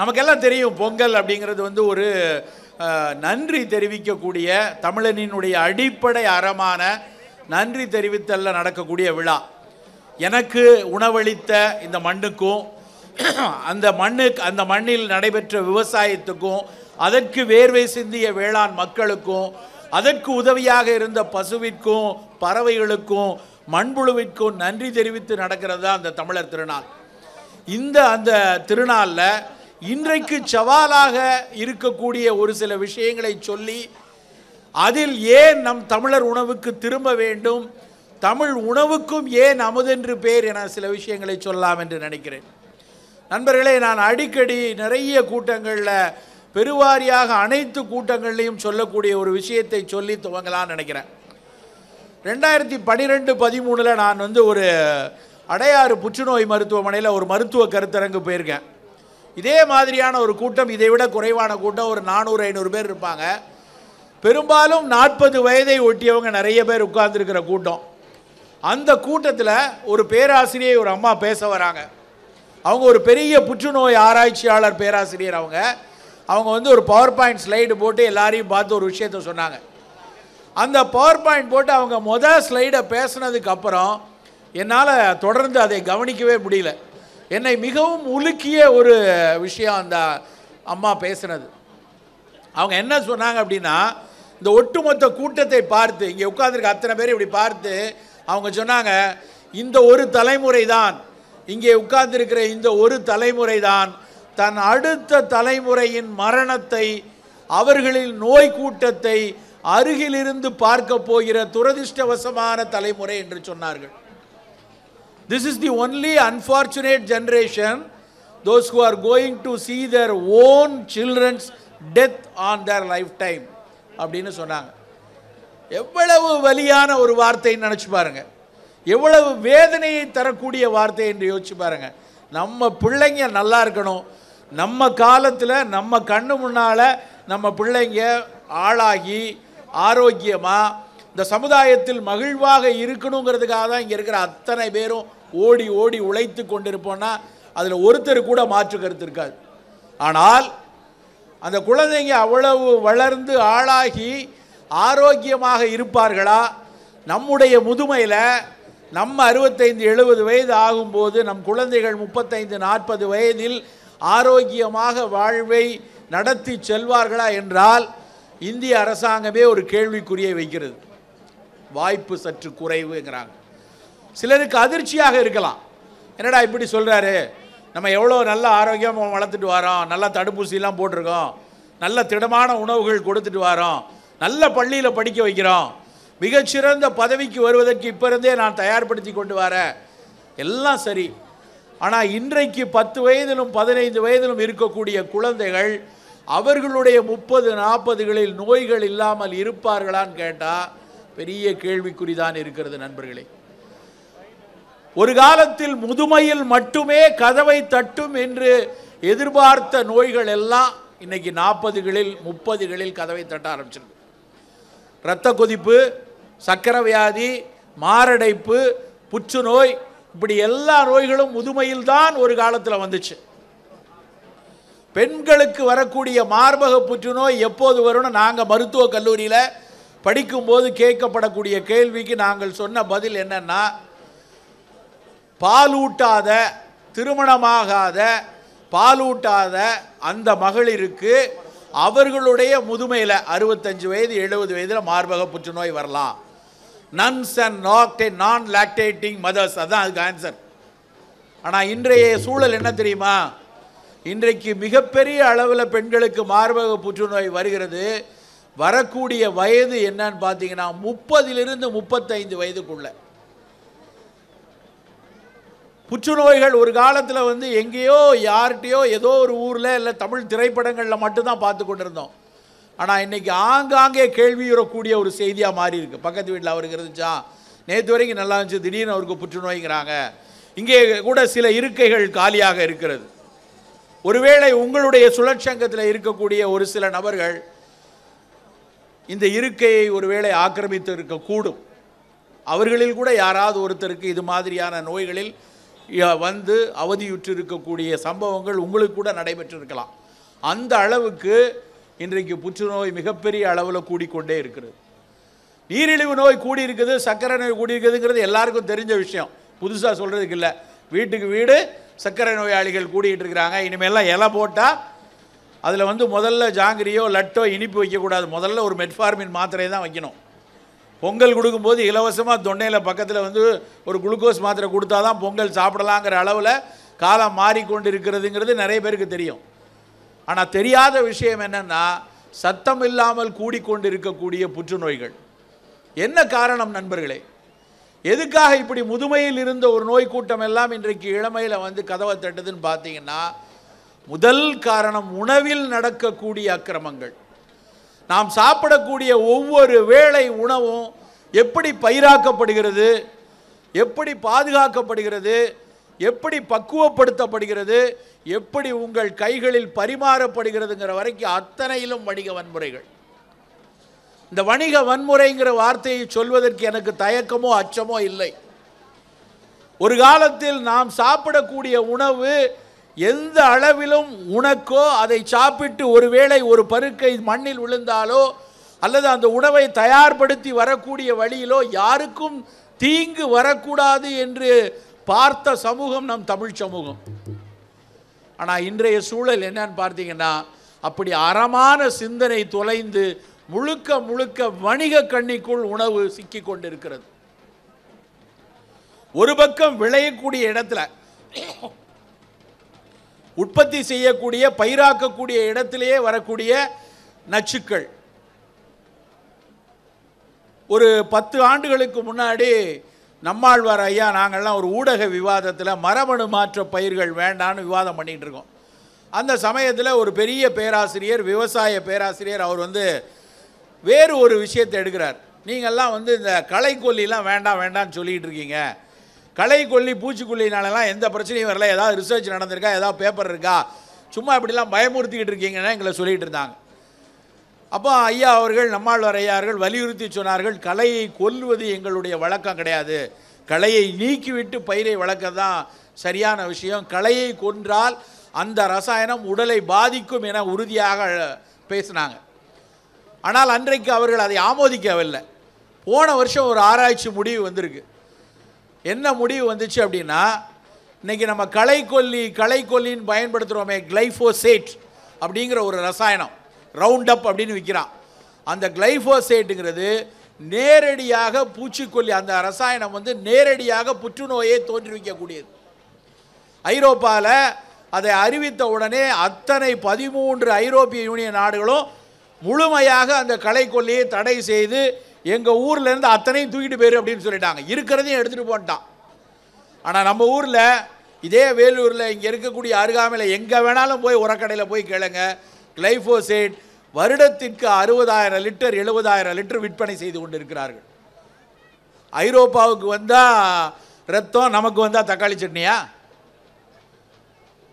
நமக்கெல்லாம் தெரியும் பொங்கல் அப்படிங்கிறது வந்து ஒரு நன்றி தெரிவிக்கக்கூடிய தமிழனினுடைய அடிப்படை அறமான நன்றி தெரிவித்தல்ல நடக்கக்கூடிய விழா எனக்கு உணவளித்த இந்த மண்ணுக்கும் அந்த மண்ணுக்கு அந்த மண்ணில் நடைபெற்ற விவசாயத்துக்கும் அதற்கு வேர்வை சிந்திய வேளாண் மக்களுக்கும் அதற்கு உதவியாக இருந்த பசுவிற்கும் பறவைகளுக்கும் மண்புழுவிற்கும் நன்றி தெரிவித்து நடக்கிறது தான் அந்த தமிழர் திருநாள் இந்த அந்த திருநாளில் இன்றைக்கு சவாலாக இருக்கக்கூடிய ஒரு சில விஷயங்களை சொல்லி அதில் ஏன் நம் தமிழர் உணவுக்கு திரும்ப வேண்டும் தமிழ் உணவுக்கும் ஏன் அமுதென்று பேர் என சில விஷயங்களை சொல்லலாம் என்று நினைக்கிறேன் நண்பர்களே நான் அடிக்கடி நிறைய கூட்டங்களில் பெருவாரியாக அனைத்து கூட்டங்கள்லையும் சொல்லக்கூடிய ஒரு விஷயத்தை சொல்லி துவங்கலாம்னு நினைக்கிறேன் ரெண்டாயிரத்தி பன்னிரெண்டு பதிமூணில் நான் வந்து ஒரு அடையாறு புற்றுநோய் மருத்துவமனையில் ஒரு மருத்துவ கருத்தரங்கு போயிருக்கேன் இதே மாதிரியான ஒரு கூட்டம் இதை விட குறைவான கூட்டம் ஒரு நானூறு ஐநூறு பேர் இருப்பாங்க பெரும்பாலும் நாற்பது வயதை ஒட்டியவங்க நிறைய பேர் உட்கார்ந்துருக்கிற கூட்டம் அந்த கூட்டத்தில் ஒரு பேராசிரியை ஒரு அம்மா பேச வராங்க அவங்க ஒரு பெரிய புற்றுநோய் ஆராய்ச்சியாளர் பேராசிரியர் அவங்க அவங்க வந்து ஒரு பவர் பாயிண்ட் ஸ்லைடு போட்டு எல்லாரையும் பார்த்து ஒரு விஷயத்த சொன்னாங்க அந்த பவர் பாயிண்ட் போட்டு அவங்க மொதல் ஸ்லைடை பேசுனதுக்கப்புறம் என்னால் தொடர்ந்து அதை கவனிக்கவே முடியல என்னை மிகவும் உலுக்கிய ஒரு விஷயம் அந்த அம்மா பேசுனது அவங்க என்ன சொன்னாங்க அப்படின்னா இந்த ஒட்டுமொத்த கூட்டத்தை பார்த்து இங்கே உட்காந்துருக்க அத்தனை பேர் இப்படி பார்த்து அவங்க சொன்னாங்க இந்த ஒரு தலைமுறை தான் இங்கே உட்கார்ந்துருக்கிற இந்த ஒரு தலைமுறை தான் தன் அடுத்த தலைமுறையின் மரணத்தை அவர்களின் நோய் கூட்டத்தை அருகிலிருந்து பார்க்க போகிற துரதிருஷ்டவசமான தலைமுறை என்று சொன்னார்கள் this is the only unfortunate generation those who are going to see their own children's death on their lifetime அப்படின்னு சொன்னாங்க எவ்வளவு வலியான ஒரு வார்த்தைன்னு நினச்சி பாருங்கள் எவ்வளவு வேதனையை தரக்கூடிய வார்த்தை என்று யோசிச்சு பாருங்க நம்ம பிள்ளைங்க நல்லா இருக்கணும் நம்ம காலத்தில் நம்ம கண்ணு முன்னால் நம்ம பிள்ளைங்க ஆளாகி ஆரோக்கியமாக இந்த சமுதாயத்தில் மகிழ்வாக இருக்கணுங்கிறதுக்காக தான் இங்கே இருக்கிற அத்தனை பேரும் ஓடி ஓடி உழைத்து கொண்டிருப்போம்னா அதில் ஒருத்தர் கூட மாற்று கருத்து இருக்காது ஆனால் அந்த குழந்தைங்க அவ்வளவு வளர்ந்து ஆளாகி ஆரோக்கியமாக இருப்பார்களா நம்முடைய முதுமையில் நம்ம அறுபத்தைந்து எழுபது வயது ஆகும்போது நம் குழந்தைகள் முப்பத்தைந்து நாற்பது வயதில் ஆரோக்கியமாக வாழ்வை நடத்தி செல்வார்களா என்றால் இந்திய அரசாங்கமே ஒரு கேள்விக்குறியை வைக்கிறது வாய்ப்பு சற்று குறைவுங்கிறாங்க சிலருக்கு அதிர்ச்சியாக இருக்கலாம் என்னடா இப்படி சொல்கிறாரு நம்ம எவ்வளோ நல்ல ஆரோக்கியமாக வளர்த்துட்டு வரோம் நல்ல தடுப்பூசிலாம் போட்டிருக்கோம் நல்ல திடமான உணவுகள் கொடுத்துட்டு வரோம் நல்ல பள்ளியில் படிக்க வைக்கிறோம் மிகச்சிறந்த பதவிக்கு வருவதற்கு இப்போ இருந்தே நான் தயார்படுத்தி கொண்டு வரேன் எல்லாம் சரி ஆனால் இன்றைக்கு பத்து வயதிலும் பதினைந்து வயதிலும் இருக்கக்கூடிய குழந்தைகள் அவர்களுடைய முப்பது நாற்பதுகளில் நோய்கள் இல்லாமல் இருப்பார்களான்னு கேட்டால் பெரிய கேள்விக்குறிதான் இருக்கிறது நண்பர்களே ஒரு காலத்தில் முதுமையில் மட்டுமே கதவை தட்டும் என்று எதிர்பார்த்த நோய்கள் எல்லாம் இன்னைக்கு நாற்பதுகளில் முப்பதுகளில் கதவை தட்ட ஆரம்பிச்சிருக்கு இரத்த கொதிப்பு சக்கரை வியாதி மாரடைப்பு புற்றுநோய் இப்படி எல்லா நோய்களும் முதுமையில் தான் ஒரு காலத்தில் வந்துச்சு பெண்களுக்கு வரக்கூடிய மார்பக புற்றுநோய் எப்போது வரும்னு நாங்கள் மருத்துவக் கல்லூரியில் படிக்கும்போது கேட்கப்படக்கூடிய கேள்விக்கு நாங்கள் சொன்ன பதில் என்னென்னா பாலூட்டாத திருமணமாகாத பாலூட்டாத அந்த மகளிருக்கு அவர்களுடைய முதுமையில் அறுபத்தஞ்சு வயது எழுபது வயதில் மார்பக புற்றுநோய் வரலாம் நன்ஸ் அண்ட் நாக்டே நான் லாக்டேட்டிங் மதர்ஸ் அதுதான் அதுக்கு ஆன்சர் ஆனால் இன்றைய சூழல் என்ன தெரியுமா இன்றைக்கு மிகப்பெரிய அளவில் பெண்களுக்கு மார்பக புற்றுநோய் வருகிறது வரக்கூடிய வயது என்னன்னு பார்த்தீங்கன்னா முப்பதிலிருந்து முப்பத்தைந்து வயதுக்குள்ளே புற்றுநோய்கள் ஒரு காலத்தில் வந்து எங்கேயோ யார்கிட்டயோ ஏதோ ஒரு ஊரில் இல்லை தமிழ் திரைப்படங்களில் மட்டும்தான் பார்த்து கொண்டிருந்தோம் ஆனால் இன்றைக்கி ஆங்காங்கே கேள்வியுறக்கூடிய ஒரு செய்தியாக மாறி இருக்குது பக்கத்து வீட்டில் அவருக்கு இருந்துச்சா நேற்று வரைக்கும் நல்லா இருந்துச்சு திடீர்னு அவருக்கு புற்றுநோய்ங்கிறாங்க இங்கே கூட சில இருக்கைகள் காலியாக இருக்கிறது ஒருவேளை உங்களுடைய சுழற்சங்கத்தில் இருக்கக்கூடிய ஒரு சில நபர்கள் இந்த இருக்கையை ஒருவேளை ஆக்கிரமித்து இருக்கக்கூடும் அவர்களில் கூட யாராவது ஒருத்தருக்கு இது மாதிரியான நோய்களில் வந்து அவதியுற்று இருக்கக்கூடிய சம்பவங்கள் உங்களுக்கு கூட நடைபெற்றிருக்கலாம் அந்த அளவுக்கு இன்றைக்கு புற்றுநோய் மிகப்பெரிய அளவில் கூடிக்கொண்டே இருக்கிறது நீரிழிவு நோய் கூடியிருக்குது சர்க்கரை நோய் கூடியிருக்குதுங்கிறது எல்லாருக்கும் தெரிஞ்ச விஷயம் புதுசாக சொல்கிறதுக்கு இல்லை வீட்டுக்கு வீடு சர்க்கரை நோயாளிகள் கூடிகிட்டு இருக்கிறாங்க இனிமேல்லாம் இலை போட்டால் அதில் வந்து முதல்ல ஜாங்கிரியோ லட்டோ இனிப்பு வைக்கக்கூடாது முதல்ல ஒரு மெட்ஃபார்மின் மாத்திரையை தான் வைக்கணும் பொங்கல் கொடுக்கும்போது இலவசமாக தொண்டையில் பக்கத்தில் வந்து ஒரு குளுக்கோஸ் மாத்திரை கொடுத்தா தான் பொங்கல் சாப்பிடலாங்கிற அளவில் காலம் மாறிக்கொண்டு இருக்கிறதுங்கிறது நிறைய பேருக்கு தெரியும் ஆனால் தெரியாத விஷயம் என்னென்னா சத்தம் இல்லாமல் கூடிக்கொண்டு இருக்கக்கூடிய புற்றுநோய்கள் என்ன காரணம் நண்பர்களே எதுக்காக இப்படி முதுமையில் இருந்த ஒரு நோய் கூட்டம் எல்லாம் இன்றைக்கு இளமையில் வந்து கதவை தட்டுதுன்னு பார்த்தீங்கன்னா முதல் காரணம் உணவில் நடக்கக்கூடிய அக்கிரமங்கள் நாம் சாப்பிடக்கூடிய ஒவ்வொரு வேளை உணவும் எப்படி பயிராக்கப்படுகிறது எப்படி பாதுகாக்கப்படுகிறது எப்படி பக்குவப்படுத்தப்படுகிறது எப்படி உங்கள் கைகளில் பரிமாறப்படுகிறதுங்கிற வரைக்கும் அத்தனையிலும் வணிக வன்முறைகள் இந்த வணிக வன்முறைங்கிற வார்த்தையை சொல்வதற்கு எனக்கு தயக்கமோ அச்சமோ இல்லை ஒரு காலத்தில் நாம் சாப்பிடக்கூடிய உணவு எந்த அளவிலும் உனக்கோ அதை சாப்பிட்டு ஒருவேளை ஒரு பருக்கை மண்ணில் விழுந்தாலோ அல்லது அந்த உணவை தயார்படுத்தி வரக்கூடிய வழியிலோ யாருக்கும் தீங்கு வரக்கூடாது என்று பார்த்த சமூகம் நம் தமிழ் சமூகம் ஆனால் இன்றைய சூழல் என்னன்னு பார்த்தீங்கன்னா அப்படி அறமான சிந்தனை தொலைந்து முழுக்க முழுக்க வணிக கண்ணிக்குள் உணவு சிக்கி கொண்டிருக்கிறது ஒரு பக்கம் விளையக்கூடிய இடத்துல உற்பத்தி செய்யக்கூடிய பயிராக்கக்கூடிய இடத்திலேயே வரக்கூடிய நச்சுக்கள் ஒரு பத்து ஆண்டுகளுக்கு முன்னாடி நம்மாழ்வார் ஐயா நாங்கள்லாம் ஒரு ஊடக விவாதத்தில் மரபணு மாற்ற பயிர்கள் வேண்டான்னு விவாதம் பண்ணிகிட்டு இருக்கோம் அந்த சமயத்தில் ஒரு பெரிய பேராசிரியர் விவசாய பேராசிரியர் அவர் வந்து வேறு ஒரு விஷயத்தை எடுக்கிறார் நீங்கள்லாம் வந்து இந்த களைக்கொல்லிலாம் வேண்டாம் வேண்டாம்னு சொல்லிகிட்டு இருக்கீங்க களை கொல்லி பூச்சிக்கொல்லினாலலாம் எந்த பிரச்சனையும் வரல ஏதாவது ரிசர்ச் நடந்திருக்கா ஏதாவது பேப்பர் இருக்கா சும்மா இப்படிலாம் பயமுறுத்திக்கிட்டு இருக்கீங்கன்னா எங்களை சொல்லிகிட்டு இருந்தாங்க அப்போ ஐயா அவர்கள் நம்மாழ்வார் ஐயார்கள் வலியுறுத்தி சொன்னார்கள் கலையை கொல்லுவது எங்களுடைய வழக்கம் கிடையாது கலையை நீக்கிவிட்டு பயிரை வளர்க்க தான் சரியான விஷயம் கலையை கொன்றால் அந்த ரசாயனம் உடலை பாதிக்கும் என உறுதியாக பேசினாங்க ஆனால் அன்றைக்கு அவர்கள் அதை ஆமோதிக்கவில்லை போன வருஷம் ஒரு ஆராய்ச்சி முடிவு வந்திருக்கு என்ன முடிவு வந்துச்சு அப்படின்னா இன்றைக்கி நம்ம களைக்கொல்லி களைக்கொல்லின்னு பயன்படுத்துகிறோமே கிளைஃபோசேட் அப்படிங்கிற ஒரு ரசாயனம் ரவுண்ட் அப் அப்படின்னு விற்கிறான் அந்த கிளைஃபோசேட்டுங்கிறது நேரடியாக பூச்சிக்கொல்லி அந்த ரசாயனம் வந்து நேரடியாக புற்றுநோயை தோற்றுவிக்கக்கூடியது ஐரோப்பாவில் அதை அறிவித்த உடனே அத்தனை பதிமூன்று ஐரோப்பிய யூனியன் நாடுகளும் முழுமையாக அந்த களைக்கொல்லியை தடை செய்து எங்கள் ஊர்லேருந்து அத்தனையும் தூக்கிட்டு போயிரு அப்படின்னு சொல்லிட்டாங்க இருக்கிறதையும் எடுத்துகிட்டு போன்ட்டான் ஆனால் நம்ம ஊரில் இதே வேலூரில் இங்கே இருக்கக்கூடிய அருகாமையில் எங்கே வேணாலும் போய் உரக்கடையில் போய் கேளுங்க கிளைஃபோசேட் வருடத்திற்கு அறுபதாயிரம் லிட்டர் எழுபதாயிரம் லிட்டர் விற்பனை செய்து கொண்டு இருக்கிறார்கள் ஐரோப்பாவுக்கு வந்தால் ரத்தம் நமக்கு வந்தால் தக்காளி சட்னியா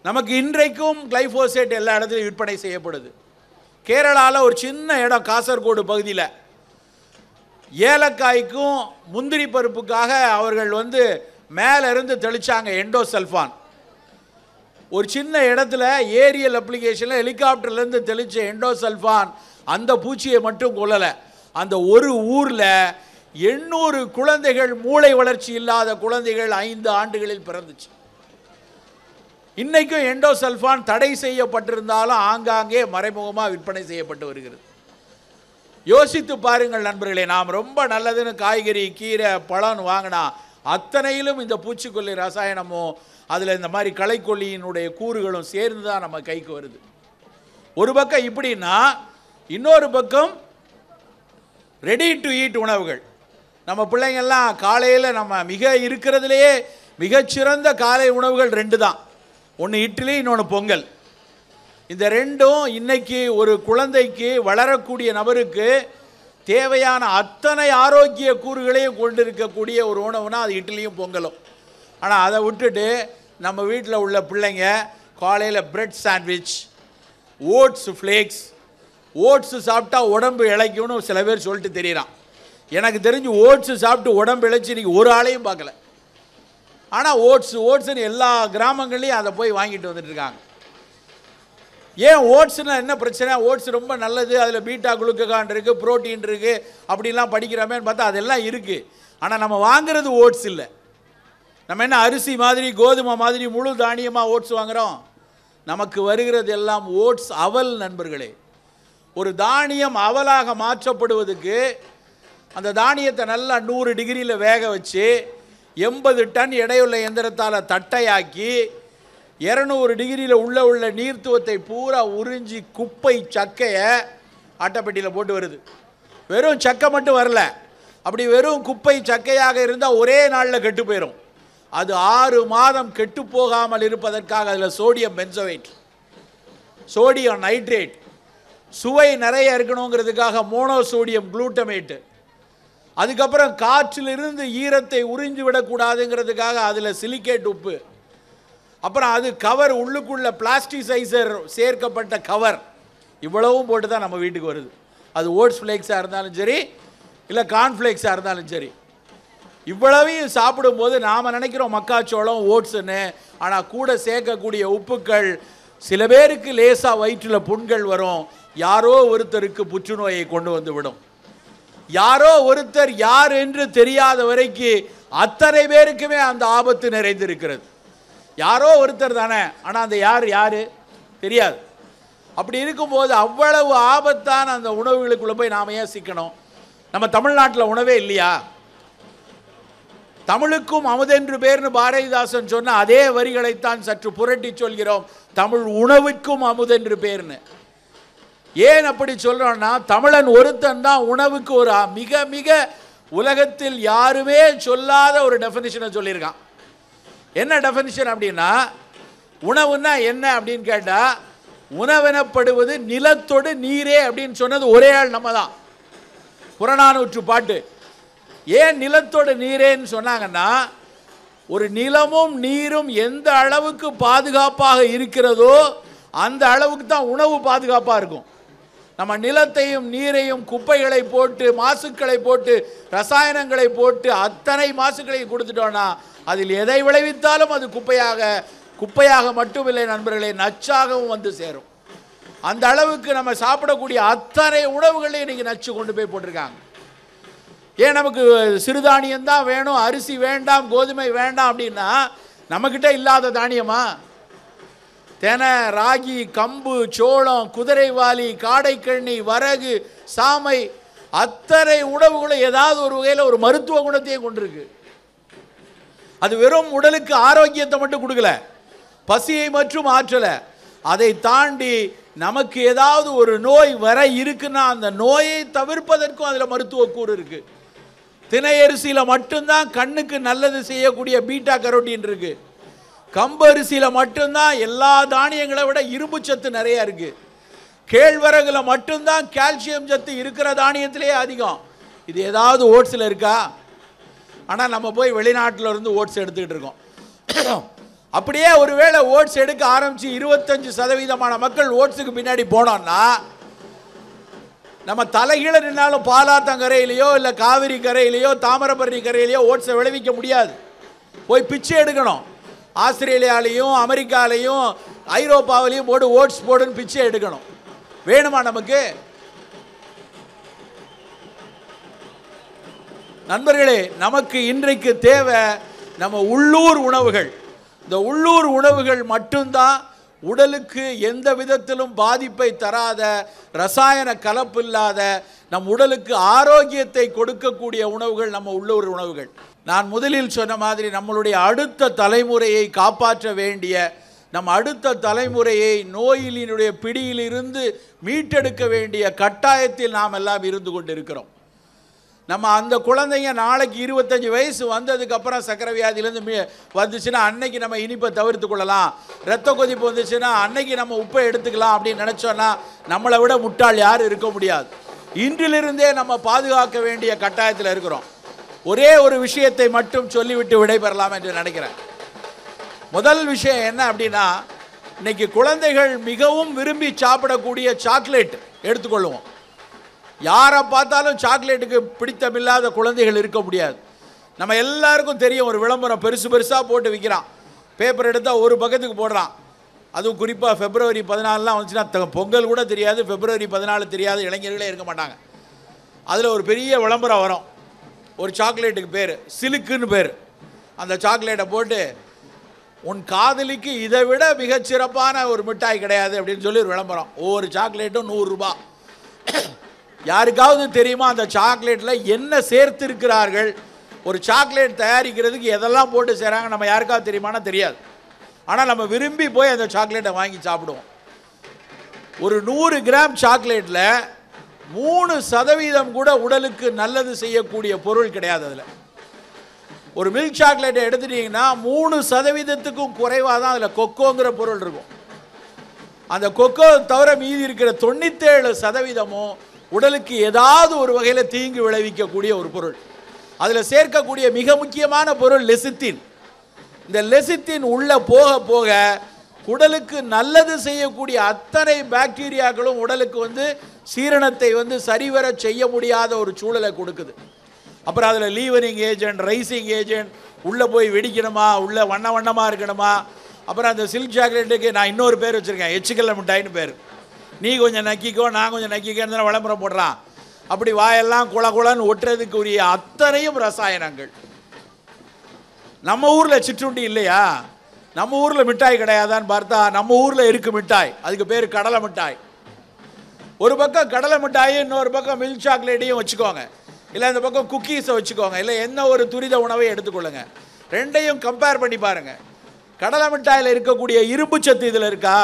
நமக்கு இன்றைக்கும் கிளைஃபோசேட் எல்லா இடத்துலையும் விற்பனை செய்யப்படுது கேரளாவில் ஒரு சின்ன இடம் காசர்கோடு பகுதியில் ஏலக்காய்க்கும் முந்திரி பருப்புக்காக அவர்கள் வந்து மேலேருந்து தெளித்தாங்க எண்டோசல்ஃபான் ஒரு சின்ன இடத்துல ஏரியல் அப்ளிகேஷனில் ஹெலிகாப்டர்லேருந்து தெளித்த எண்டோசல்ஃபான் அந்த பூச்சியை மட்டும் கொள்ளலை அந்த ஒரு ஊரில் எண்ணூறு குழந்தைகள் மூளை வளர்ச்சி இல்லாத குழந்தைகள் ஐந்து ஆண்டுகளில் பிறந்துச்சு இன்றைக்கும் எண்டோசல்ஃபான் தடை செய்யப்பட்டிருந்தாலும் ஆங்காங்கே மறைமுகமாக விற்பனை செய்யப்பட்டு வருகிறது யோசித்து பாருங்கள் நண்பர்களே நாம் ரொம்ப நல்லதுன்னு காய்கறி கீரை பழம் வாங்கினா அத்தனையிலும் இந்த பூச்சிக்கொல்லி ரசாயனமும் அதில் இந்த மாதிரி களைக்கொல்லியினுடைய கூறுகளும் சேர்ந்து தான் நம்ம கைக்கு வருது ஒரு பக்கம் இப்படின்னா இன்னொரு பக்கம் ரெடி டு ஈட் உணவுகள் நம்ம பிள்ளைங்கள்லாம் காலையில் நம்ம மிக இருக்கிறதுலையே மிகச்சிறந்த காலை உணவுகள் ரெண்டு தான் ஒன்று இட்லி இன்னொன்று பொங்கல் இந்த ரெண்டும் இன்னைக்கு ஒரு குழந்தைக்கு வளரக்கூடிய நபருக்கு தேவையான அத்தனை ஆரோக்கிய கூறுகளையும் கொண்டு இருக்கக்கூடிய ஒரு உணவுனா அது இட்லியும் பொங்கலும் ஆனால் அதை விட்டுட்டு நம்ம வீட்டில் உள்ள பிள்ளைங்க காலையில் bread sandwich oats flakes oats சாப்பிட்டா உடம்பு இழைக்கும்னு சில பேர் சொல்லிட்டு தெரியலாம் எனக்கு தெரிஞ்சு ஓட்ஸு சாப்பிட்டு உடம்பு இழைச்சி இன்றைக்கி ஒரு ஆளையும் பார்க்கல ஆனால் ஓட்ஸு ஓட்ஸுன்னு எல்லா கிராமங்கள்லேயும் அதை போய் வாங்கிட்டு வந்துட்டுருக்காங்க ஏன் ஓட்ஸ்னால் என்ன பிரச்சனை ஓட்ஸ் ரொம்ப நல்லது அதில் பீட்டா குளுக்ககான் இருக்குது ப்ரோட்டீன் இருக்குது அப்படிலாம் படிக்கிறோமேன்னு பார்த்தா அதெல்லாம் இருக்குது ஆனால் நம்ம வாங்குறது ஓட்ஸ் இல்லை நம்ம என்ன அரிசி மாதிரி கோதுமை மாதிரி முழு தானியமாக ஓட்ஸ் வாங்குகிறோம் நமக்கு வருகிறது எல்லாம் ஓட்ஸ் அவல் நண்பர்களே ஒரு தானியம் அவலாக மாற்றப்படுவதுக்கு அந்த தானியத்தை நல்லா நூறு டிகிரியில் வேக வச்சு எண்பது டன் எடையுள்ள எந்திரத்தால் தட்டையாக்கி இரநூறு டிகிரியில் உள்ளே உள்ள நீர்த்துவத்தை பூரா உறிஞ்சி குப்பை சக்கையை ஆட்டப்பட்டியில் போட்டு வருது வெறும் சக்கை மட்டும் வரல அப்படி வெறும் குப்பை சக்கையாக இருந்தால் ஒரே நாளில் கெட்டு போயிடும் அது ஆறு மாதம் கெட்டு போகாமல் இருப்பதற்காக அதில் சோடியம் பென்சோவேட் சோடியம் நைட்ரேட் சுவை நிறைய இருக்கணுங்கிறதுக்காக மோனோசோடியம் குளூட்டமேட்டு அதுக்கப்புறம் காற்றிலிருந்து ஈரத்தை உறிஞ்சு விடக்கூடாதுங்கிறதுக்காக அதில் சிலிக்கேட் உப்பு அப்புறம் அது கவர் உள்ளுக்குள்ள பிளாஸ்டிசைசர் சேர்க்கப்பட்ட கவர் இவ்வளவும் போட்டு தான் நம்ம வீட்டுக்கு வருது அது ஓட்ஸ் ஃப்ளேக்ஸாக இருந்தாலும் சரி இல்லை கார்ன்ஃப்ளேக்ஸாக இருந்தாலும் சரி இவ்வளவையும் சாப்பிடும்போது நாம் நினைக்கிறோம் மக்காச்சோளம் ஓட்ஸுன்னு ஆனால் கூட சேர்க்கக்கூடிய உப்புக்கள் சில பேருக்கு லேசாக வயிற்றில் புண்கள் வரும் யாரோ ஒருத்தருக்கு புற்றுநோயை கொண்டு வந்து விடும் யாரோ ஒருத்தர் யார் என்று தெரியாத வரைக்கு அத்தனை பேருக்குமே அந்த ஆபத்து நிறைந்திருக்கிறது யாரோ ஒருத்தர் தானே ஆனால் அந்த யார் யார் தெரியாது அப்படி இருக்கும்போது அவ்வளவு ஆபத்தான அந்த உணவுகளுக்குள்ளே போய் நாம் ஏன் சிக்கணும் நம்ம தமிழ்நாட்டில் உணவே இல்லையா தமிழுக்கும் அமுதென்று பேர்னு பாரதிதாசன் சொன்ன அதே வரிகளைத்தான் சற்று புரட்டி சொல்கிறோம் தமிழ் உணவுக்கும் அமுதென்று பேர்னு ஏன் அப்படி சொல்கிறோன்னா தமிழன் ஒருத்தன் தான் உணவுக்கு ஒரு மிக மிக உலகத்தில் யாருமே சொல்லாத ஒரு டெஃபினிஷனை சொல்லியிருக்கான் என்ன டெஃபனிஷன் அப்படின்னா உணவுன்னா என்ன அப்படின்னு கேட்டால் உணவெனப்படுவது நிலத்தோடு நீரே அப்படின்னு சொன்னது ஒரே ஆள் நம்ம தான் புறநானூற்று பாட்டு ஏன் நிலத்தோடு நீரேன்னு சொன்னாங்கன்னா ஒரு நிலமும் நீரும் எந்த அளவுக்கு பாதுகாப்பாக இருக்கிறதோ அந்த அளவுக்கு தான் உணவு பாதுகாப்பாக இருக்கும் நம்ம நிலத்தையும் நீரையும் குப்பைகளை போட்டு மாசுக்களை போட்டு ரசாயனங்களை போட்டு அத்தனை மாசுக்களை கொடுத்துட்டோன்னா அதில் எதை விளைவித்தாலும் அது குப்பையாக குப்பையாக மட்டுமில்லை நண்பர்களே நச்சாகவும் வந்து சேரும் அந்த அளவுக்கு நம்ம சாப்பிடக்கூடிய அத்தனை உணவுகளையும் இன்றைக்கி நச்சு கொண்டு போய் போட்டிருக்காங்க ஏன் நமக்கு சிறுதானியம் தான் வேணும் அரிசி வேண்டாம் கோதுமை வேண்டாம் அப்படின்னா நம்மக்கிட்ட இல்லாத தானியமாக தென ராகி கம்பு சோளம் குதிரைவாலி காடைக்கண்ணி வரகு சாமை அத்தனை உணவுகளை ஏதாவது ஒரு வகையில் ஒரு மருத்துவ குணத்தையே கொண்டிருக்கு அது வெறும் உடலுக்கு ஆரோக்கியத்தை மட்டும் கொடுக்கல பசியை மற்றும் ஆற்றலை அதை தாண்டி நமக்கு ஏதாவது ஒரு நோய் வர இருக்குன்னா அந்த நோயை தவிர்ப்பதற்கும் அதில் மருத்துவ கூறு இருக்குது தினையரிசியில் மட்டும்தான் கண்ணுக்கு நல்லது செய்யக்கூடிய பீட்டா கரோட்டின் இருக்குது கம்பரிசியில் மட்டும்தான் எல்லா தானியங்களை விட இரும்பு சத்து நிறையா இருக்குது கேழ்வரகுல மட்டும்தான் கால்சியம் சத்து இருக்கிற தானியத்திலேயே அதிகம் இது ஏதாவது ஓட்ஸில் இருக்கா ஆனால் நம்ம போய் வெளிநாட்டில் இருந்து ஓட்ஸ் எடுத்துக்கிட்டு இருக்கோம் அப்படியே ஒருவேளை ஓட்ஸ் எடுக்க ஆரம்பித்து இருபத்தஞ்சு சதவீதமான மக்கள் ஓட்ஸுக்கு பின்னாடி போனோம்னா நம்ம தலைகீழ நின்னாலும் பாலாத்தங்கரையிலையோ இல்லை காவிரி கரையிலையோ தாமிரபரணி கரையிலையோ ஓட்ஸை விளைவிக்க முடியாது போய் பிச்சை எடுக்கணும் ஆஸ்திரேலியாலையும் அமெரிக்காலையும் ஐரோப்பாவிலையும் போட்டு ஓட்ஸ் போடுன்னு பிச்சை எடுக்கணும் வேணுமா நமக்கு நண்பர்களே நமக்கு இன்றைக்கு தேவை நம்ம உள்ளூர் உணவுகள் இந்த உள்ளூர் உணவுகள் மட்டும்தான் உடலுக்கு எந்த விதத்திலும் பாதிப்பை தராத ரசாயன கலப்பு இல்லாத நம் உடலுக்கு ஆரோக்கியத்தை கொடுக்கக்கூடிய உணவுகள் நம்ம உள்ளூர் உணவுகள் நான் முதலில் சொன்ன மாதிரி நம்மளுடைய அடுத்த தலைமுறையை காப்பாற்ற வேண்டிய நம் அடுத்த தலைமுறையை நோயிலினுடைய பிடியிலிருந்து மீட்டெடுக்க வேண்டிய கட்டாயத்தில் நாம் எல்லாம் இருந்து கொண்டு இருக்கிறோம் நம்ம அந்த குழந்தைங்க நாளைக்கு இருபத்தஞ்சி வயசு வந்ததுக்கப்புறம் சக்கர வியாதியிலேருந்து மீ வந்துச்சுன்னா அன்னைக்கு நம்ம இனிப்பை தவிர்த்து கொள்ளலாம் ரத்த கொதிப்பு வந்துச்சுன்னா அன்னைக்கு நம்ம உப்பை எடுத்துக்கலாம் அப்படின்னு நினச்சோன்னா நம்மளை விட முட்டாள் யாரும் இருக்க முடியாது இன்றிலிருந்தே நம்ம பாதுகாக்க வேண்டிய கட்டாயத்தில் இருக்கிறோம் ஒரே ஒரு விஷயத்தை மட்டும் சொல்லிவிட்டு விடைபெறலாம் என்று நினைக்கிறேன் முதல் விஷயம் என்ன அப்படின்னா இன்னைக்கு குழந்தைகள் மிகவும் விரும்பி சாப்பிடக்கூடிய சாக்லேட் எடுத்துக்கொள்ளுவோம் யாரை பார்த்தாலும் சாக்லேட்டுக்கு பிடித்தமில்லாத குழந்தைகள் இருக்க முடியாது நம்ம எல்லாருக்கும் தெரியும் ஒரு விளம்பரம் பெருசு பெருசாக போட்டு விற்கிறான் பேப்பர் எடுத்தால் ஒரு பக்கத்துக்கு போடுறான் அதுவும் குறிப்பாக ஃபெப்ரவரி பதினாலெலாம் வந்துச்சுன்னா பொங்கல் கூட தெரியாது பிப்ரவரி பதினாலு தெரியாது இளைஞர்களே இருக்க மாட்டாங்க அதில் ஒரு பெரிய விளம்பரம் வரும் ஒரு சாக்லேட்டுக்கு பேர் சிலுக்குன்னு பேர் அந்த சாக்லேட்டை போட்டு உன் காதலிக்கு இதை விட மிகச்சிறப்பான ஒரு மிட்டாய் கிடையாது அப்படின்னு சொல்லி ஒரு விளம்பரம் ஒவ்வொரு சாக்லேட்டும் நூறுரூபா யாருக்காவது தெரியுமா அந்த சாக்லேட்டில் என்ன சேர்த்திருக்கிறார்கள் ஒரு சாக்லேட் தயாரிக்கிறதுக்கு எதெல்லாம் போட்டு செய்கிறாங்க நம்ம யாருக்காவது தெரியுமானா தெரியாது ஆனால் நம்ம விரும்பி போய் அந்த சாக்லேட்டை வாங்கி சாப்பிடுவோம் ஒரு நூறு கிராம் சாக்லேட்டில் மூணு சதவீதம் கூட உடலுக்கு நல்லது செய்யக்கூடிய பொருள் கிடையாது அதில் ஒரு மில்க் சாக்லேட்டை எடுத்துட்டீங்கன்னா மூணு சதவீதத்துக்கும் குறைவாக தான் அதில் கொக்கோங்கிற பொருள் இருக்கும் அந்த கொக்கோ தவிர மீதி இருக்கிற தொண்ணூத்தேழு சதவீதமும் உடலுக்கு ஏதாவது ஒரு வகையில் தீங்கு விளைவிக்கக்கூடிய ஒரு பொருள் அதில் சேர்க்கக்கூடிய மிக முக்கியமான பொருள் லெசித்தின் இந்த லெசித்தின் உள்ளே போக போக உடலுக்கு நல்லது செய்யக்கூடிய அத்தனை பாக்டீரியாக்களும் உடலுக்கு வந்து சீரணத்தை வந்து சரிவர செய்ய முடியாத ஒரு சூழலை கொடுக்குது அப்புறம் அதில் லீவனிங் ஏஜென்ட் ரைசிங் ஏஜென்ட் உள்ளே போய் வெடிக்கணுமா உள்ளே வண்ண வண்ணமாக இருக்கணுமா அப்புறம் அந்த சில்க் சாக்லேட்டுக்கு நான் இன்னொரு பேர் வச்சுருக்கேன் எச்சுக்கல்ல மிட்டாயின்னு பேர் நீ கொஞ்சம் நக்கிக்கோ நான் கொஞ்சம் நக்கிக்கோன்னு விளம்பரம் போடுறான் அப்படி வாயெல்லாம் குள குளன்னு ஒட்டுறதுக்குரிய அத்தனையும் ரசாயனங்கள் நம்ம ஊரில் சிற்றுண்டி இல்லையா நம்ம ஊரில் மிட்டாய் கிடையாதான்னு பார்த்தா நம்ம ஊரில் இருக்கு மிட்டாய் அதுக்கு பேர் கடலை மிட்டாய் ஒரு பக்கம் கடலை மிட்டாயும் இன்னொரு பக்கம் மில்க் சாக்லேட்டையும் வச்சுக்கோங்க இல்லை இந்த பக்கம் குக்கீஸை வச்சுக்கோங்க இல்லை என்ன ஒரு துரித உணவையும் எடுத்துக்கொள்ளுங்க ரெண்டையும் கம்பேர் பண்ணி பாருங்க கடலை மிட்டாயில் இருக்கக்கூடிய இரும்பு சத்து இதில் இருக்கா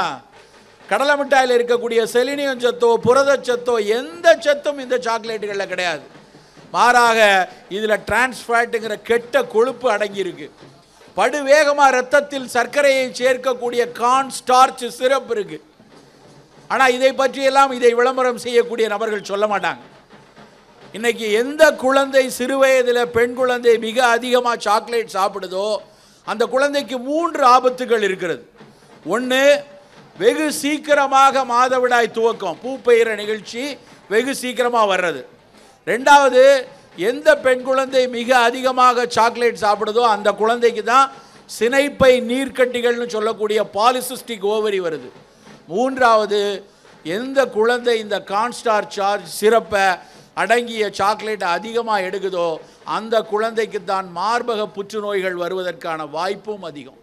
கடலை மிட்டாயில் இருக்கக்கூடிய செலினியம் சத்தோ புரதச்சத்தோ எந்த சத்தும் இந்த சாக்லேட்டுகளில் கிடையாது மாறாக இதில் டிரான்ஸ்ஃபேட்டுங்கிற கெட்ட கொழுப்பு அடங்கியிருக்கு படுவேகமாக ரத்தத்தில் சர்க்கரையை சேர்க்கக்கூடிய கான் ஸ்டார்ச் சிறப்பு இருக்குது ஆனால் இதை பற்றியெல்லாம் இதை விளம்பரம் செய்யக்கூடிய நபர்கள் சொல்ல மாட்டாங்க இன்றைக்கி எந்த குழந்தை சிறு வயதில் பெண் குழந்தை மிக அதிகமாக சாக்லேட் சாப்பிடுதோ அந்த குழந்தைக்கு மூன்று ஆபத்துகள் இருக்கிறது ஒன்று வெகு சீக்கிரமாக மாதவிடாய் துவக்கம் பூப்பெய்கிற நிகழ்ச்சி வெகு சீக்கிரமாக வர்றது ரெண்டாவது எந்த பெண் குழந்தை மிக அதிகமாக சாக்லேட் சாப்பிடுதோ அந்த குழந்தைக்கு தான் சினைப்பை நீர்க்கட்டிகள்னு சொல்லக்கூடிய பாலிசிஸ்டிக் ஓவரி வருது மூன்றாவது எந்த குழந்தை இந்த கான்ஸ்டார் சார்ஜ் சிறப்பை அடங்கிய சாக்லேட் அதிகமாக எடுக்குதோ அந்த குழந்தைக்கு தான் மார்பக புற்றுநோய்கள் வருவதற்கான வாய்ப்பும் அதிகம்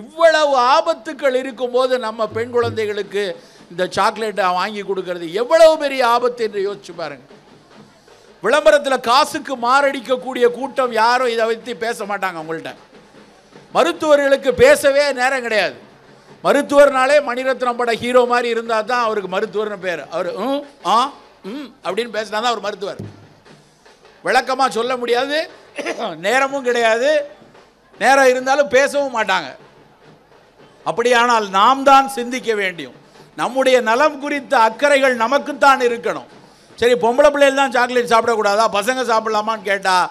இவ்வளவு ஆபத்துக்கள் இருக்கும்போது நம்ம பெண் குழந்தைகளுக்கு இந்த சாக்லேட்டை வாங்கி கொடுக்கறது எவ்வளவு பெரிய ஆபத்து என்று யோசிச்சு பாருங்கள் விளம்பரத்தில் காசுக்கு மாரடிக்கக்கூடிய கூட்டம் யாரும் இதை வைத்து பேச மாட்டாங்க அவங்கள்ட்ட மருத்துவர்களுக்கு பேசவே நேரம் கிடையாது மருத்துவர்னாலே மணிரத்னம் பட ஹீரோ மாதிரி இருந்தால் தான் அவருக்கு மருத்துவர்னு பேர் அவர் ம் ஆ ம் அப்படின்னு பேசினா தான் அவர் மருத்துவர் விளக்கமாக சொல்ல முடியாது நேரமும் கிடையாது நேரம் இருந்தாலும் பேசவும் மாட்டாங்க அப்படியானால் நாம் தான் சிந்திக்க வேண்டியும் நம்முடைய நலம் குறித்த அக்கறைகள் நமக்குத்தான் இருக்கணும் சரி பொம்பளை பிள்ளைகள் தான் சாக்லேட் சாப்பிடக்கூடாதா பசங்க சாப்பிடலாமான்னு கேட்டால்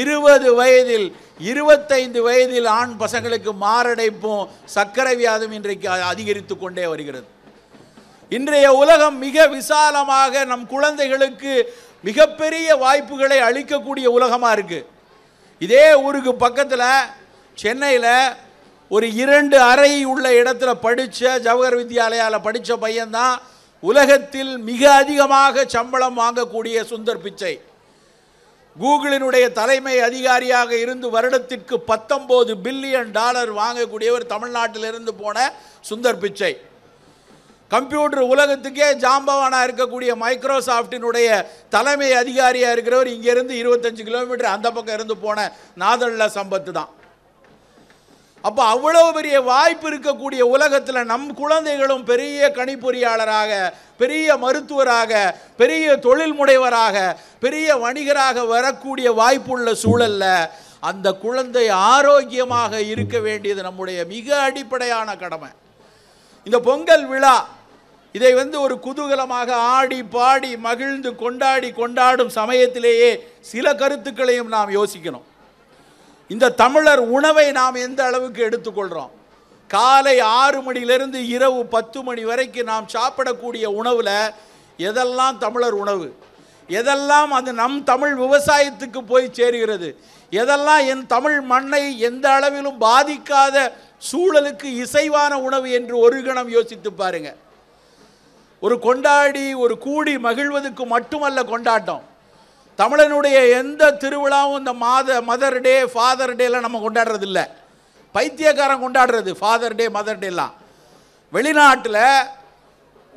இருபது வயதில் இருபத்தைந்து வயதில் ஆண் பசங்களுக்கு மாரடைப்பும் சர்க்கரை வியாதும் இன்றைக்கு அதிகரித்து கொண்டே வருகிறது இன்றைய உலகம் மிக விசாலமாக நம் குழந்தைகளுக்கு மிகப்பெரிய வாய்ப்புகளை அளிக்கக்கூடிய உலகமாக இருக்குது இதே ஊருக்கு பக்கத்தில் சென்னையில் ஒரு இரண்டு அறை உள்ள இடத்துல படித்த ஜவஹர் வித்யாலயாவில் படித்த பையன்தான் உலகத்தில் மிக அதிகமாக சம்பளம் வாங்கக்கூடிய சுந்தர் பிச்சை கூகுளினுடைய தலைமை அதிகாரியாக இருந்து வருடத்திற்கு பத்தொம்போது பில்லியன் டாலர் வாங்கக்கூடியவர் தமிழ்நாட்டிலிருந்து போன சுந்தர் பிச்சை கம்ப்யூட்டர் உலகத்துக்கே ஜாம்பவானாக இருக்கக்கூடிய மைக்ரோசாஃப்டினுடைய தலைமை அதிகாரியாக இருக்கிறவர் இங்கேருந்து இருபத்தஞ்சு கிலோமீட்டர் அந்த பக்கம் இருந்து போன நாதல்ல சம்பத்து தான் அப்போ அவ்வளோ பெரிய வாய்ப்பு இருக்கக்கூடிய உலகத்தில் நம் குழந்தைகளும் பெரிய கணிப்பொறியாளராக பெரிய மருத்துவராக பெரிய தொழில் முனைவராக பெரிய வணிகராக வரக்கூடிய வாய்ப்புள்ள சூழலில் அந்த குழந்தை ஆரோக்கியமாக இருக்க வேண்டியது நம்முடைய மிக அடிப்படையான கடமை இந்த பொங்கல் விழா இதை வந்து ஒரு குதூகலமாக ஆடி பாடி மகிழ்ந்து கொண்டாடி கொண்டாடும் சமயத்திலேயே சில கருத்துக்களையும் நாம் யோசிக்கணும் இந்த தமிழர் உணவை நாம் எந்த அளவுக்கு எடுத்துக்கொள்கிறோம் காலை ஆறு மணியிலிருந்து இரவு பத்து மணி வரைக்கும் நாம் சாப்பிடக்கூடிய உணவில் எதெல்லாம் தமிழர் உணவு எதெல்லாம் அது நம் தமிழ் விவசாயத்துக்கு போய் சேருகிறது எதெல்லாம் என் தமிழ் மண்ணை எந்த அளவிலும் பாதிக்காத சூழலுக்கு இசைவான உணவு என்று ஒரு கணம் யோசித்து பாருங்க ஒரு கொண்டாடி ஒரு கூடி மகிழ்வதற்கு மட்டுமல்ல கொண்டாட்டம் தமிழனுடைய எந்த திருவிழாவும் இந்த மாத மதர் டே ஃபாதர் டேலாம் நம்ம கொண்டாடுறது இல்லை பைத்தியக்காரன் கொண்டாடுறது ஃபாதர் டே மதர் டேலாம் வெளிநாட்டில்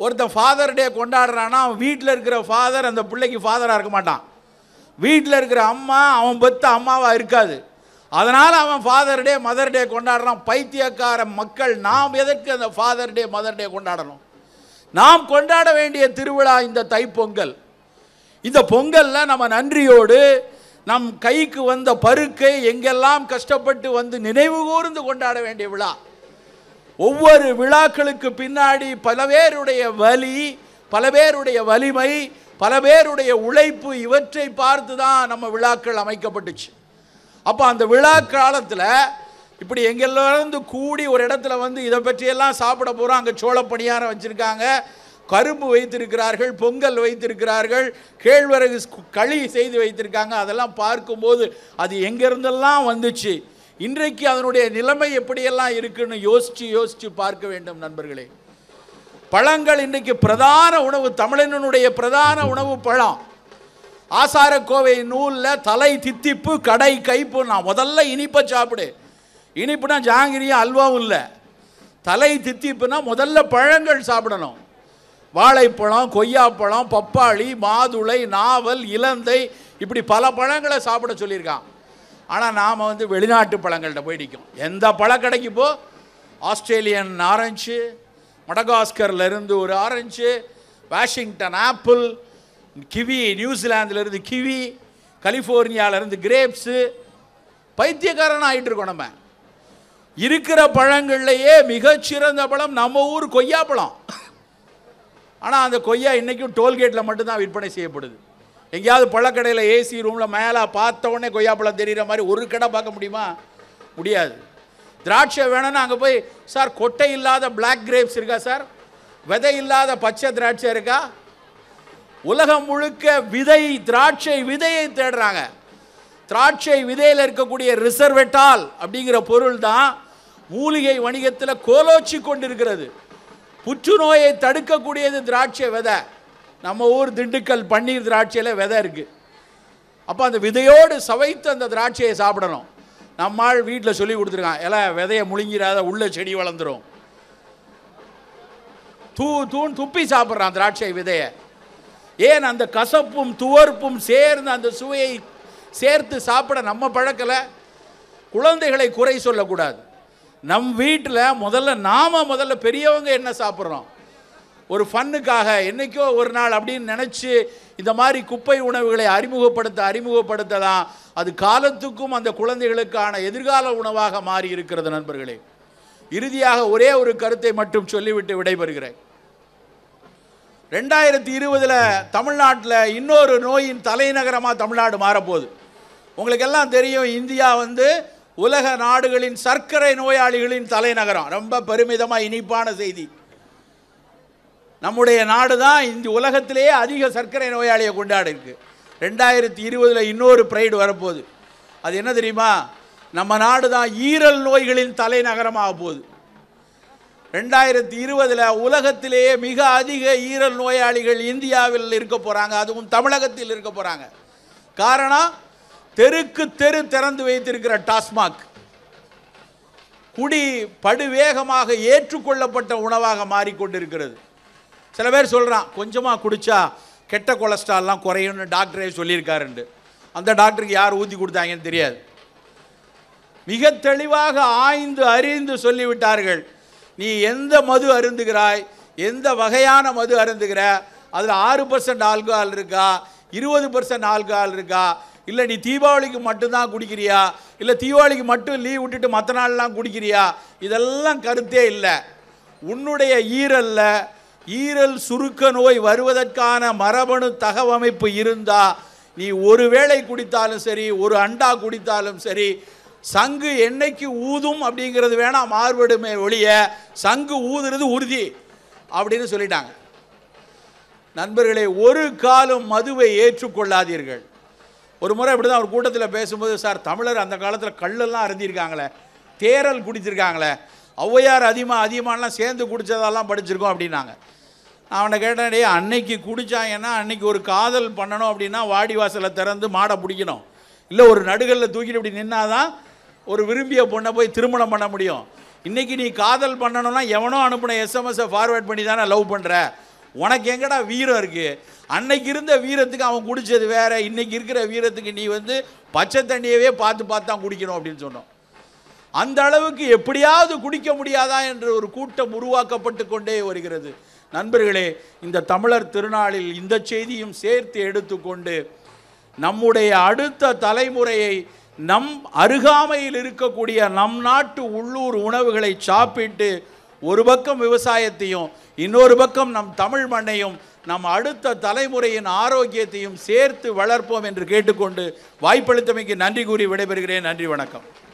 ஒருத்தன் ஃபாதர் டே கொண்டாடுறான்னா அவன் வீட்டில் இருக்கிற ஃபாதர் அந்த பிள்ளைக்கு ஃபாதராக இருக்க மாட்டான் வீட்டில் இருக்கிற அம்மா அவன் பெத்த அம்மாவாக இருக்காது அதனால் அவன் ஃபாதர் டே மதர் டே கொண்டாடுறான் பைத்தியக்கார மக்கள் நாம் எதற்கு அந்த ஃபாதர் டே மதர் டே கொண்டாடணும் நாம் கொண்டாட வேண்டிய திருவிழா இந்த தைப்பொங்கல் இந்த பொங்கலில் நம்ம நன்றியோடு நம் கைக்கு வந்த பருக்கை எங்கெல்லாம் கஷ்டப்பட்டு வந்து நினைவு கூர்ந்து கொண்டாட வேண்டிய விழா ஒவ்வொரு விழாக்களுக்கு பின்னாடி பல பேருடைய வலி பல பேருடைய வலிமை பல பேருடைய உழைப்பு இவற்றை பார்த்து தான் நம்ம விழாக்கள் அமைக்கப்பட்டுச்சு அப்போ அந்த விழா காலத்தில் இப்படி எங்கெல்லாம் கூடி ஒரு இடத்துல வந்து இதை பற்றியெல்லாம் சாப்பிட போகிறோம் அங்கே சோழப்பணியாரம் பணியாரம் வச்சுருக்காங்க கரும்பு வைத்திருக்கிறார்கள் பொங்கல் வைத்திருக்கிறார்கள் கேழ்வரகு களி செய்து வைத்திருக்காங்க அதெல்லாம் பார்க்கும்போது அது எங்கேருந்தெல்லாம் வந்துச்சு இன்றைக்கு அதனுடைய நிலைமை எப்படியெல்லாம் இருக்குன்னு யோசித்து யோசித்து பார்க்க வேண்டும் நண்பர்களே பழங்கள் இன்றைக்கு பிரதான உணவு தமிழனுடைய பிரதான உணவு பழம் ஆசாரக்கோவை நூலில் தலை தித்திப்பு கடை கைப்பு நான் முதல்ல இனிப்பை சாப்பிடு இனிப்புனா ஜாங்கிரியும் அல்வாவும் இல்லை தலை தித்திப்புனா முதல்ல பழங்கள் சாப்பிடணும் வாழைப்பழம் கொய்யாப்பழம் பப்பாளி மாதுளை நாவல் இலந்தை இப்படி பல பழங்களை சாப்பிட சொல்லியிருக்கான் ஆனால் நாம் வந்து வெளிநாட்டு பழங்கள்கிட்ட போய் நிற்கும் எந்த பழக்கடைக்கு போ ஆஸ்திரேலியன் ஆரஞ்சு மடகாஸ்கர்லேருந்து ஒரு ஆரஞ்சு வாஷிங்டன் ஆப்பிள் கிவி நியூசிலாந்துலேருந்து கிவி கலிஃபோர்னியாவிலேருந்து கிரேப்ஸு பைத்தியக்காரன் ஆகிட்டு இருக்கோம் நம்ம இருக்கிற பழங்கள்லையே மிகச்சிறந்த பழம் நம்ம ஊர் கொய்யாப்பழம் ஆனால் அந்த கொய்யா இன்றைக்கும் டோல்கேட்டில் மட்டும்தான் விற்பனை செய்யப்படுது எங்கேயாவது பழக்கடையில் ஏசி ரூமில் மேலே பார்த்த உடனே கொய்யாப்பழம் தெரிகிற மாதிரி ஒரு கடை பார்க்க முடியுமா முடியாது திராட்சை வேணும்னா அங்கே போய் சார் கொட்டை இல்லாத பிளாக் கிரேப்ஸ் இருக்கா சார் விதை இல்லாத பச்சை திராட்சை இருக்கா உலகம் முழுக்க விதை திராட்சை விதையை தேடுறாங்க திராட்சை விதையில் இருக்கக்கூடிய ரிசர்வெட்டால் அப்படிங்கிற பொருள் தான் மூலிகை வணிகத்தில் கோலோச்சி கொண்டிருக்கிறது புற்றுநோயை தடுக்கக்கூடியது திராட்சை விதை நம்ம ஊர் திண்டுக்கல் பன்னீர் திராட்சையில் விதை இருக்குது அப்போ அந்த விதையோடு சவைத்து அந்த திராட்சையை சாப்பிடணும் நம்மால் வீட்டில் சொல்லி கொடுத்துருக்கான் எல்லாம் விதையை முழுங்கிடாத உள்ள செடி வளர்ந்துடும் தூ தூண் துப்பி சாப்பிட்றான் திராட்சை விதையை ஏன் அந்த கசப்பும் துவர்ப்பும் சேர்ந்து அந்த சுவையை சேர்த்து சாப்பிட நம்ம பழக்கலை குழந்தைகளை குறை சொல்லக்கூடாது நம் வீட்டில் முதல்ல நாம் முதல்ல பெரியவங்க என்ன சாப்பிட்றோம் ஒரு ஃபன்னுக்காக என்றைக்கோ ஒரு நாள் அப்படின்னு நினச்சி இந்த மாதிரி குப்பை உணவுகளை அறிமுகப்படுத்த அறிமுகப்படுத்த தான் அது காலத்துக்கும் அந்த குழந்தைகளுக்கான எதிர்கால உணவாக மாறி இருக்கிறது நண்பர்களே இறுதியாக ஒரே ஒரு கருத்தை மட்டும் சொல்லிவிட்டு விடைபெறுகிறேன் ரெண்டாயிரத்தி இருபதில் தமிழ்நாட்டில் இன்னொரு நோயின் தலைநகரமாக தமிழ்நாடு மாறப்போகுது உங்களுக்கெல்லாம் தெரியும் இந்தியா வந்து உலக நாடுகளின் சர்க்கரை நோயாளிகளின் தலைநகரம் ரொம்ப பெருமிதமாக இனிப்பான செய்தி நம்முடைய நாடு தான் இந்த உலகத்திலேயே அதிக சர்க்கரை நோயாளியை கொண்டாடி இருக்கு ரெண்டாயிரத்தி இருபதில் இன்னொரு பிரைடு வரப்போகுது அது என்ன தெரியுமா நம்ம நாடு தான் ஈரல் நோய்களின் தலைநகரமாக போகுது ரெண்டாயிரத்தி இருபதில் உலகத்திலேயே மிக அதிக ஈரல் நோயாளிகள் இந்தியாவில் இருக்க போகிறாங்க அதுவும் தமிழகத்தில் இருக்க போகிறாங்க காரணம் தெருக்கு தெரு திறந்து வைத்திருக்கிற டாஸ்மாக் குடி படுவேகமாக ஏற்றுக்கொள்ளப்பட்ட உணவாக மாறிக்கொண்டிருக்கிறது சில பேர் சொல்கிறான் கொஞ்சமாக குடித்தா கெட்ட கொலஸ்ட்ரால்லாம் குறையும்னு டாக்டரே சொல்லியிருக்காருண்டு அந்த டாக்டருக்கு யார் ஊற்றி கொடுத்தாங்கன்னு தெரியாது மிக தெளிவாக ஆய்ந்து அறிந்து சொல்லிவிட்டார்கள் நீ எந்த மது அருந்துகிறாய் எந்த வகையான மது அருந்துகிற அதில் ஆறு பர்சன்ட் ஆல்கோஹால் இருக்கா இருபது பர்சன்ட் ஆல்கோஹால் இருக்கா இல்லை நீ தீபாவளிக்கு மட்டும்தான் குடிக்கிறியா இல்லை தீபாவளிக்கு மட்டும் லீவ் விட்டுட்டு மற்ற நாள்லாம் குடிக்கிறியா இதெல்லாம் கருத்தே இல்லை உன்னுடைய ஈரலில் ஈரல் சுருக்க நோய் வருவதற்கான மரபணு தகவமைப்பு இருந்தால் நீ ஒரு வேளை குடித்தாலும் சரி ஒரு அண்டா குடித்தாலும் சரி சங்கு என்னைக்கு ஊதும் அப்படிங்கிறது வேணால் மாறுபடுமே ஒழிய சங்கு ஊதுறது உறுதி அப்படின்னு சொல்லிட்டாங்க நண்பர்களே ஒரு காலம் மதுவை ஏற்றுக்கொள்ளாதீர்கள் ஒரு முறை இப்படி தான் ஒரு கூட்டத்தில் பேசும்போது சார் தமிழர் அந்த காலத்தில் கல்லெல்லாம் அறிஞ்சிருக்காங்களே தேரல் குடிச்சிருக்காங்களே ஔவையார் அதிகமாக அதிகமானலாம் சேர்ந்து குடித்ததெல்லாம் படிச்சிருக்கோம் அப்படின்னாங்க அவனை கேட்டே அன்னைக்கு குடித்தாங்கன்னா அன்னைக்கு ஒரு காதல் பண்ணணும் அப்படின்னா வாடி வாசலை திறந்து மாடை பிடிக்கணும் இல்லை ஒரு நடுகளில் தூக்கிட்டு இப்படி தான் ஒரு விரும்பிய பொண்ணை போய் திருமணம் பண்ண முடியும் இன்றைக்கி நீ காதல் பண்ணணும்னா எவனோ அனுப்பின எஸ்எம்எஸை ஃபார்வேர்ட் பண்ணி தானே லவ் பண்ணுற உனக்கு எங்கடா வீரம் இருக்குது அன்னைக்கு இருந்த வீரத்துக்கு அவன் குடித்தது வேற இன்றைக்கி இருக்கிற வீரத்துக்கு நீ வந்து பச்சை தண்ணியவே பார்த்து பார்த்து தான் குடிக்கணும் அப்படின்னு சொன்னோம் அந்த அளவுக்கு எப்படியாவது குடிக்க முடியாதா என்ற ஒரு கூட்டம் உருவாக்கப்பட்டு கொண்டே வருகிறது நண்பர்களே இந்த தமிழர் திருநாளில் இந்த செய்தியும் சேர்த்து எடுத்துக்கொண்டு நம்முடைய அடுத்த தலைமுறையை நம் அருகாமையில் இருக்கக்கூடிய நம் நாட்டு உள்ளூர் உணவுகளை சாப்பிட்டு ஒரு பக்கம் விவசாயத்தையும் இன்னொரு பக்கம் நம் தமிழ் மண்ணையும் நம் அடுத்த தலைமுறையின் ஆரோக்கியத்தையும் சேர்த்து வளர்ப்போம் என்று கேட்டுக்கொண்டு வாய்ப்பளித்தமைக்கு நன்றி கூறி விடைபெறுகிறேன் நன்றி வணக்கம்